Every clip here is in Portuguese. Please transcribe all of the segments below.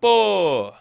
Pô,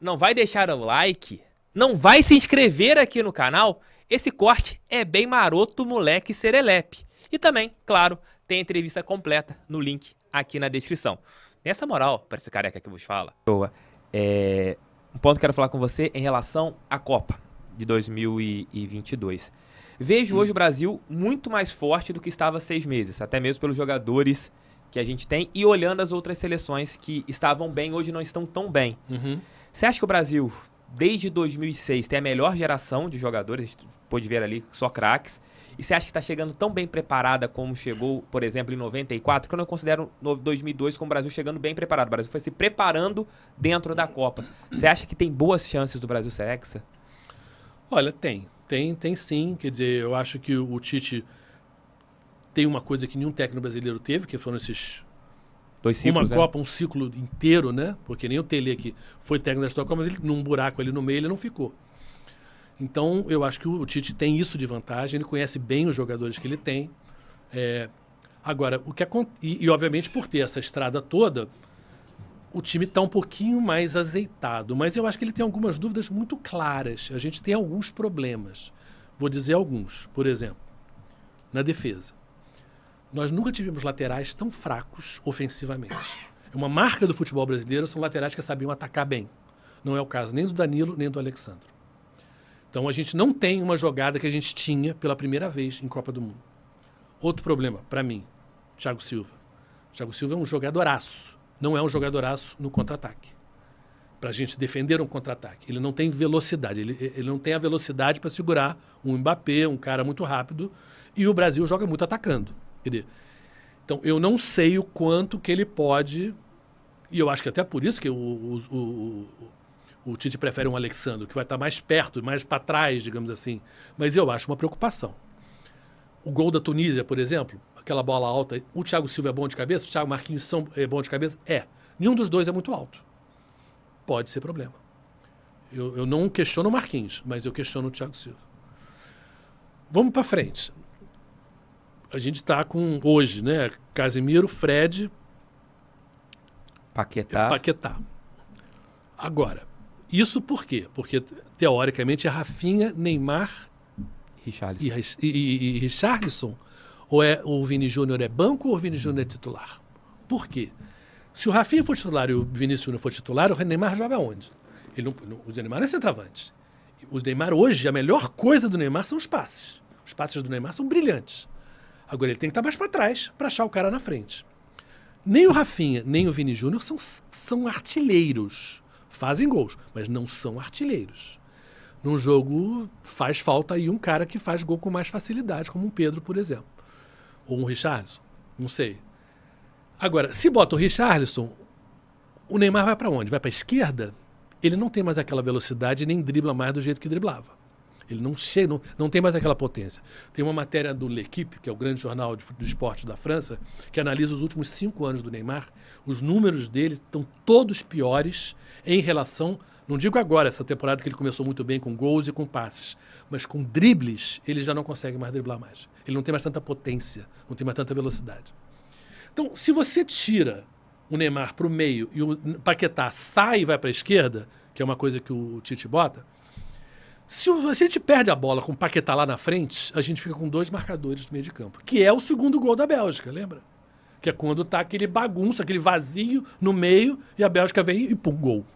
não vai deixar o like? Não vai se inscrever aqui no canal? Esse corte é bem maroto, moleque serelepe. E também, claro, tem a entrevista completa no link aqui na descrição. Nessa moral, para esse careca que vos fala. Boa. É, um ponto que quero falar com você em relação à Copa de 2022. Vejo hum. hoje o Brasil muito mais forte do que estava há seis meses, até mesmo pelos jogadores que a gente tem e olhando as outras seleções que estavam bem, hoje não estão tão bem. Uhum. Você acha que o Brasil, desde 2006, tem a melhor geração de jogadores? A gente pôde ver ali só craques. E você acha que está chegando tão bem preparada como chegou, por exemplo, em 94? Que eu não considero 2002 como o Brasil chegando bem preparado. O Brasil foi se preparando dentro da Copa. Você acha que tem boas chances do Brasil ser hexa? Olha, tem. Tem, tem sim. Quer dizer, eu acho que o Tite tem uma coisa que nenhum técnico brasileiro teve, que foram esses Dois ciclos, uma né? Copa, um ciclo inteiro, né? Porque nem o Tele que foi técnico da Estocolmo, mas ele, num buraco ali no meio ele não ficou. Então eu acho que o, Tite tem isso de vantagem, ele conhece bem os jogadores que ele tem. É, agora, o que é e obviamente por ter essa estrada toda, o time está um pouquinho mais azeitado, mas eu acho que ele tem algumas dúvidas muito claras. A gente tem alguns problemas. Vou dizer alguns, por exemplo, na defesa. Nós nunca tivemos laterais tão fracos ofensivamente. É uma marca do futebol brasileiro, são laterais que sabiam atacar bem. Não é o caso nem do Danilo, nem do Alexandre. Então a gente não tem uma jogada que a gente tinha pela primeira vez em Copa do Mundo. Outro problema, para mim, Thiago Silva. Thiago Silva é um jogadoraço. Não é um jogadoraço no contra-ataque. Para a gente defender um contra-ataque. Ele não tem velocidade. Ele, ele não tem a velocidade para segurar um Mbappé, um cara muito rápido. E o Brasil joga muito atacando. Então, eu não sei o quanto que ele pode. E eu acho que até por isso que o, o, o, o Tite prefere um Alexandre, que vai estar mais perto, mais para trás, digamos assim. Mas eu acho uma preocupação. O gol da Tunísia, por exemplo, aquela bola alta, o Thiago Silva é bom de cabeça, o Thiago Marquinhos são, é bom de cabeça? É. Nenhum dos dois é muito alto. Pode ser problema. Eu, eu não questiono o Marquinhos, mas eu questiono o Thiago Silva. Vamos para frente a gente está com hoje, né? Casimiro, Fred. Paquetá. Paquetá. Agora, isso por quê? Porque, teoricamente, é Rafinha, Neymar Richarlison. E, e, e Richarlison. Ou é o Vini Júnior é banco ou o Vini Júnior é titular? Por quê? Se o Rafinha for titular e o Vinícius Júnior for titular, o Neymar joga onde? Ele não, não, o Neymar não é centroavante. O Neymar hoje, a melhor coisa do Neymar são os passes. Os passes do Neymar são brilhantes. Agora ele tem que estar tá mais para trás para achar o cara na frente. Nem o Rafinha, nem o Vini Júnior são, são artilheiros. Fazem gols, mas não são artilheiros. Num jogo faz falta aí um cara que faz gol com mais facilidade, como um Pedro, por exemplo. Ou um Richardson, não sei. Agora, se bota o Richardson, o Neymar vai para onde? Vai para a esquerda? Ele não tem mais aquela velocidade nem dribla mais do jeito que driblava. Ele não chega, não, não tem mais aquela potência. Tem uma matéria do L'Equipe, que é o grande jornal de, do esporte da França, que analisa os últimos cinco anos do Neymar. Os números dele estão todos piores em relação, não digo agora, essa temporada que ele começou muito bem com gols e com passes, mas com dribles ele já não consegue mais driblar mais. Ele não tem mais tanta potência, não tem mais tanta velocidade. Então, se você tira o Neymar para o meio e o Paquetá sai e vai para a esquerda, que é uma coisa que o Tite bota, se a gente perde a bola com o Paquetá lá na frente, a gente fica com dois marcadores no meio de campo, que é o segundo gol da Bélgica, lembra? Que é quando tá aquele bagunço, aquele vazio no meio e a Bélgica vem e pum, gol.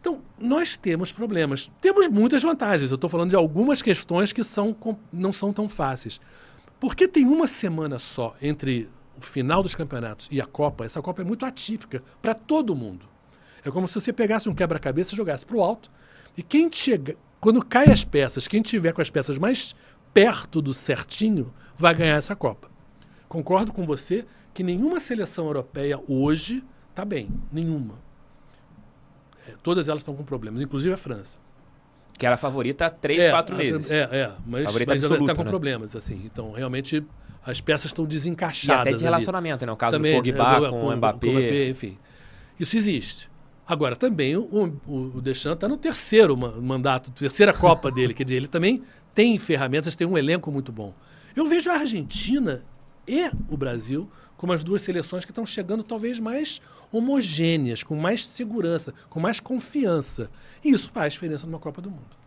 Então, nós temos problemas. Temos muitas vantagens. Eu estou falando de algumas questões que são, não são tão fáceis. Porque tem uma semana só entre o final dos campeonatos e a Copa. Essa Copa é muito atípica para todo mundo. É como se você pegasse um quebra-cabeça e jogasse para o alto. E quem chega, quando cai as peças, quem tiver com as peças mais perto do certinho vai ganhar essa Copa. Concordo com você que nenhuma seleção europeia hoje está bem. Nenhuma. É, todas elas estão com problemas, inclusive a França. Que era a favorita há três, é, quatro meses. É, é. Mas, favorita mas absoluta, ela está com né? problemas, assim. Então, realmente, as peças estão desencaixadas. E até de relacionamento, ali. né? O caso Também, do Pogba é, com, com, o Mbappé. Com o Mbappé, enfim. Isso existe. Agora, também o, o, o Deschamps está no terceiro mandato, terceira Copa dele. Quer dizer, ele também tem ferramentas, tem um elenco muito bom. Eu vejo a Argentina e o Brasil como as duas seleções que estão chegando talvez mais homogêneas, com mais segurança, com mais confiança. E isso faz diferença numa Copa do Mundo.